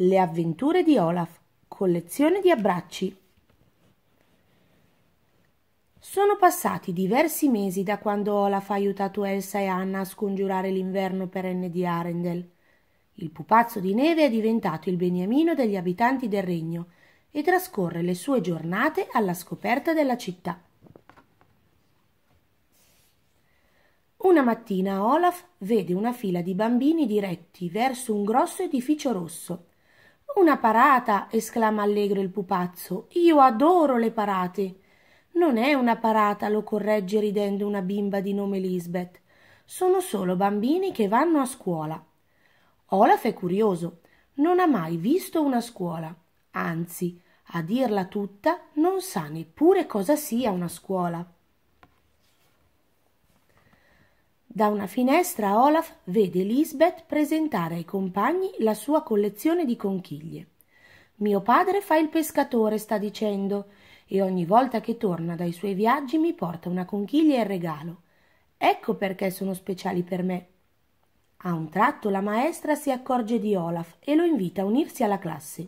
Le avventure di Olaf, collezione di abbracci. Sono passati diversi mesi da quando Olaf ha aiutato Elsa e Anna a scongiurare l'inverno perenne di Arendel. Il pupazzo di neve è diventato il beniamino degli abitanti del regno e trascorre le sue giornate alla scoperta della città. Una mattina Olaf vede una fila di bambini diretti verso un grosso edificio rosso una parata! esclama allegro il pupazzo. Io adoro le parate. Non è una parata, lo corregge ridendo una bimba di nome Lisbeth. Sono solo bambini che vanno a scuola. Olaf è curioso. Non ha mai visto una scuola. Anzi, a dirla tutta, non sa neppure cosa sia una scuola. Da una finestra Olaf vede Lisbeth presentare ai compagni la sua collezione di conchiglie. Mio padre fa il pescatore, sta dicendo, e ogni volta che torna dai suoi viaggi mi porta una conchiglia in regalo. Ecco perché sono speciali per me. A un tratto la maestra si accorge di Olaf e lo invita a unirsi alla classe.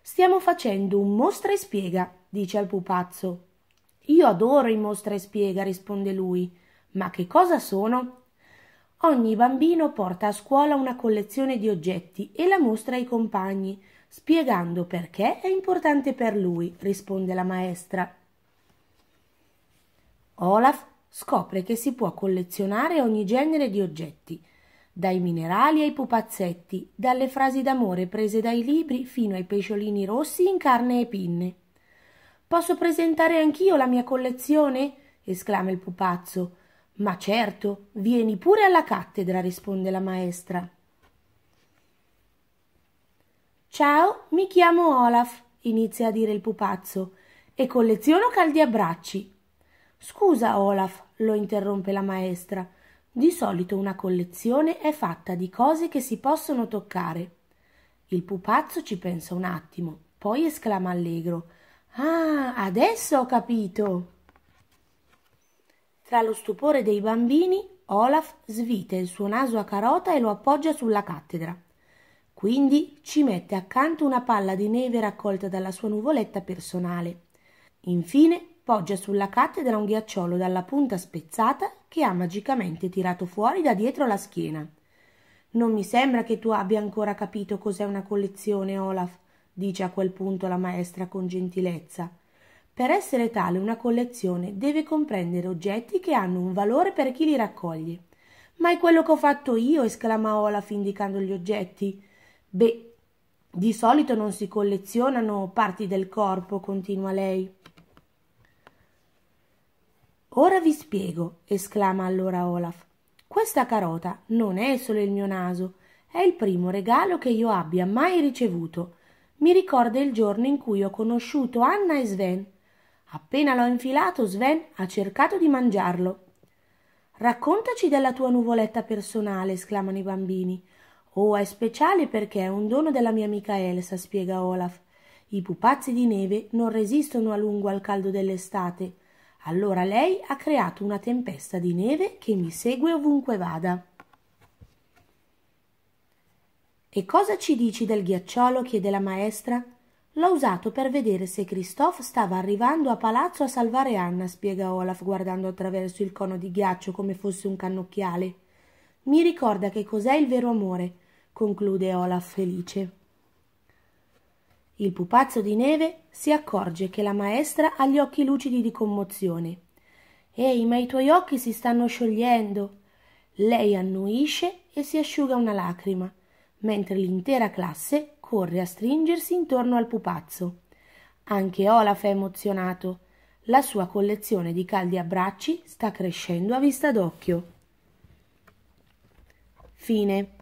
Stiamo facendo un mostra e spiega, dice al pupazzo. Io adoro i mostra e spiega, risponde lui. Ma che cosa sono? Ogni bambino porta a scuola una collezione di oggetti e la mostra ai compagni, spiegando perché è importante per lui, risponde la maestra. Olaf scopre che si può collezionare ogni genere di oggetti, dai minerali ai pupazzetti, dalle frasi d'amore prese dai libri fino ai pesciolini rossi in carne e pinne. Posso presentare anch'io la mia collezione? esclama il pupazzo. Ma certo, vieni pure alla cattedra, risponde la maestra. Ciao, mi chiamo Olaf, inizia a dire il pupazzo, e colleziono caldi abbracci. Scusa, Olaf, lo interrompe la maestra. Di solito una collezione è fatta di cose che si possono toccare. Il pupazzo ci pensa un attimo, poi esclama allegro. Ah, adesso ho capito. Tra lo stupore dei bambini, Olaf svita il suo naso a carota e lo appoggia sulla cattedra. Quindi ci mette accanto una palla di neve raccolta dalla sua nuvoletta personale. Infine poggia sulla cattedra un ghiacciolo dalla punta spezzata che ha magicamente tirato fuori da dietro la schiena. Non mi sembra che tu abbia ancora capito cos'è una collezione, Olaf, dice a quel punto la maestra con gentilezza. Per essere tale una collezione deve comprendere oggetti che hanno un valore per chi li raccoglie. Ma è quello che ho fatto io, esclama Olaf indicando gli oggetti. Beh, di solito non si collezionano parti del corpo, continua lei. Ora vi spiego, esclama allora Olaf. Questa carota non è solo il mio naso, è il primo regalo che io abbia mai ricevuto. Mi ricorda il giorno in cui ho conosciuto Anna e Sven Appena l'ho infilato, Sven ha cercato di mangiarlo. Raccontaci della tua nuvoletta personale, esclamano i bambini. Oh, è speciale perché è un dono della mia amica Elsa, spiega Olaf. I pupazzi di neve non resistono a lungo al caldo dell'estate. Allora lei ha creato una tempesta di neve che mi segue ovunque vada. E cosa ci dici del ghiacciolo? chiede la maestra. L'ho usato per vedere se Christophe stava arrivando a palazzo a salvare Anna, spiega Olaf guardando attraverso il cono di ghiaccio come fosse un cannocchiale. Mi ricorda che cos'è il vero amore, conclude Olaf felice. Il pupazzo di neve si accorge che la maestra ha gli occhi lucidi di commozione. Ehi, ma i tuoi occhi si stanno sciogliendo. Lei annuisce e si asciuga una lacrima, mentre l'intera classe corre a stringersi intorno al pupazzo. Anche Olaf è emozionato. La sua collezione di caldi abbracci sta crescendo a vista d'occhio. Fine.